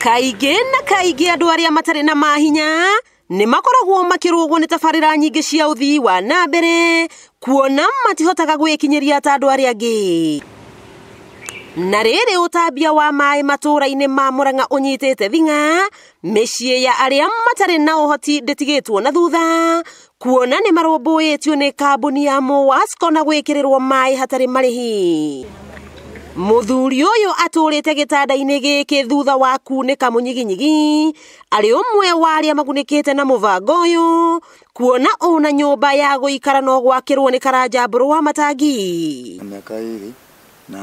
kaingä na kaingä andå arä a matarä na mahinya nä makoragwo makĩrũgwo nĩ tabarĩra nyingĩ cia thii wa na mbere kuona matihotaga ria ta andũ arĩa angä na å tambia wa matå ra-inä ma nyitä te thing'a mĩciĩ ya a matarä na tigä two na thutha kuona nĩ marũmbũĩtio nĩ kambuni ya wasko na maä hatarä marä marĩhi muthuri uyu aturite gitanda-ini giki thutha wa kunika munyiginyigi ari umwe wa aria magunikite na muvango uyu kuona una nyumba ya guikara no gwakirwo ni karanja mburu wa matangi miaka iri na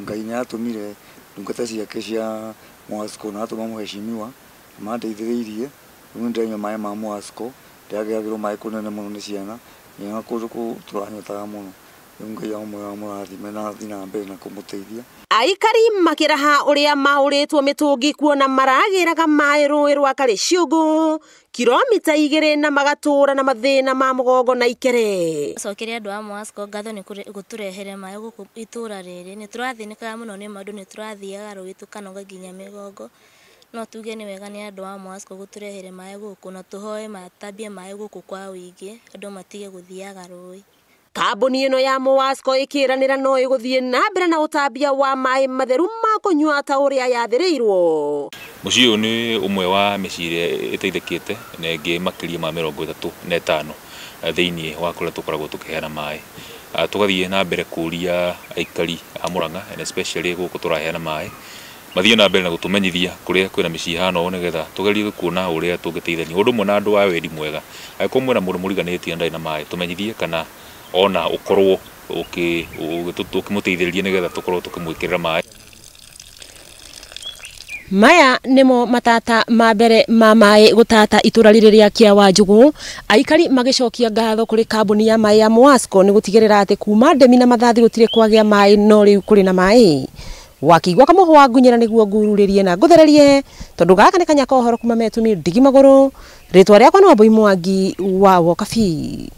ngai nä atumire ndungata ciake cia mwasko na atuma muheshimiwa mandeithiriirie rä u ndĩranyua maä ma mwasco ndĩragĩagĩrwo maä kå nene må no nä ciana nyena kå tå kå tå ranyũtaga må no ngai ya umwe wa mũrathime na thiĩ na mbere na kũmũteithia aikari makĩraha ũrĩa maũrĩtwo mĩtũngi kuona maragĩraga maĩ rũĩ rwa karĩciũngũ kiromita igĩrĩ na magatũũra na mathĩna ma mũgongo na ikere cokere andũ a mwasco ngatho nĩ gũtũrehere maĩ gũkũ itũũra rĩrĩ nĩ tũrathĩnĩkaga mũno nĩ maũndũ nĩ tũrathiaga rũĩ tũkanoga nginya mĩgongo no tuge nĩ wega nĩ andũ a mwasco gũtũrehere maĩ gũkũ na tũhoe matambie maĩ gũkũ kwa ũingĩ andũ matige gũthiaga kambuni ĩno ya Mowasco ĩkĩranĩra no ĩgũthiĩ na mbere na ũtambia wa maĩ matheru ma kũnyua ta ũrĩa yathĩrĩirwo mũciĩ ũyũ nĩ ũmwe wa mĩciĩ ĩrĩa ĩteithĩkĩte na ĩngĩ makĩria ma mĩrongo ĩtatũ na ĩtano thĩiniĩ wa kũrĩa tũkoragwo tũkĩheana maĩ ah, tũgathiĩ na mbere kũria aikari a Murang'a and especially gũkũ tũraheana maĩ mathiĩ na mbere na gũtũmenyithia kũrĩa kwĩna mĩciĩ hana ũũ nĩgetha tũgerie kuona ũrĩa tũngĩteithania ũndũ ũmwe na andũ wa wendi mwega angĩkorwo mwĩna mũndũ mũriganĩtie na ndarĩ na maĩ tũmenyithie kana ona ukorwo ukimuteithiriria nigetha tukorwo tukimwikirira maĩ maya nimo matata ma mbere ma maĩ gutata itura rĩrĩ rĩa kĩa njugu aikari magicokia ngatho kuri kambuni ya maĩ ya Mwasco ni gutigirira ati kuma ndemi na mathathi gutire kwagia maĩ no riu kuri na maĩ wakigwa kamuhwa ngunyira niguo ngururirie na nguthererie tondu gaka ni kanyaka kohoro kuma metumi ndigi maguru ritwa riakwa no boimwangi wa wokabii